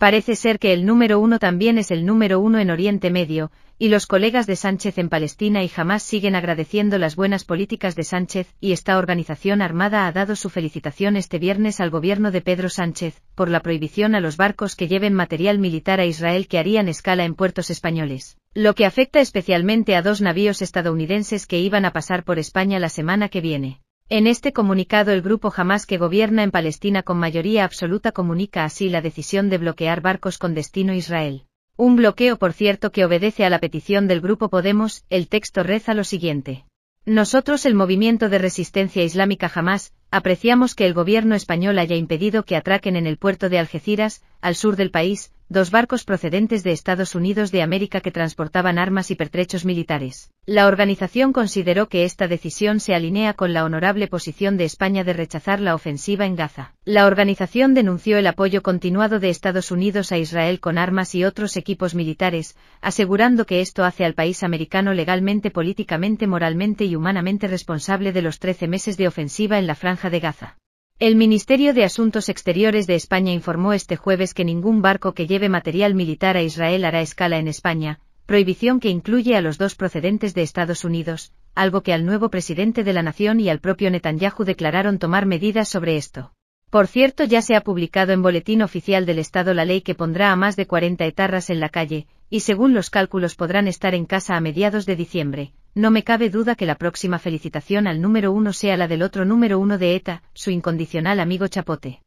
Parece ser que el número uno también es el número uno en Oriente Medio, y los colegas de Sánchez en Palestina y jamás siguen agradeciendo las buenas políticas de Sánchez, y esta organización armada ha dado su felicitación este viernes al gobierno de Pedro Sánchez, por la prohibición a los barcos que lleven material militar a Israel que harían escala en puertos españoles, lo que afecta especialmente a dos navíos estadounidenses que iban a pasar por España la semana que viene. En este comunicado el grupo Hamas que gobierna en Palestina con mayoría absoluta comunica así la decisión de bloquear barcos con destino Israel. Un bloqueo por cierto que obedece a la petición del grupo Podemos, el texto reza lo siguiente. Nosotros el movimiento de resistencia islámica Jamás, apreciamos que el gobierno español haya impedido que atraquen en el puerto de Algeciras, al sur del país, dos barcos procedentes de Estados Unidos de América que transportaban armas y pertrechos militares. La organización consideró que esta decisión se alinea con la honorable posición de España de rechazar la ofensiva en Gaza. La organización denunció el apoyo continuado de Estados Unidos a Israel con armas y otros equipos militares, asegurando que esto hace al país americano legalmente, políticamente, moralmente y humanamente responsable de los 13 meses de ofensiva en la franja de Gaza. El Ministerio de Asuntos Exteriores de España informó este jueves que ningún barco que lleve material militar a Israel hará escala en España, prohibición que incluye a los dos procedentes de Estados Unidos, algo que al nuevo presidente de la nación y al propio Netanyahu declararon tomar medidas sobre esto. Por cierto, ya se ha publicado en Boletín Oficial del Estado la ley que pondrá a más de 40 etarras en la calle, y según los cálculos podrán estar en casa a mediados de diciembre, no me cabe duda que la próxima felicitación al número uno sea la del otro número uno de ETA, su incondicional amigo Chapote.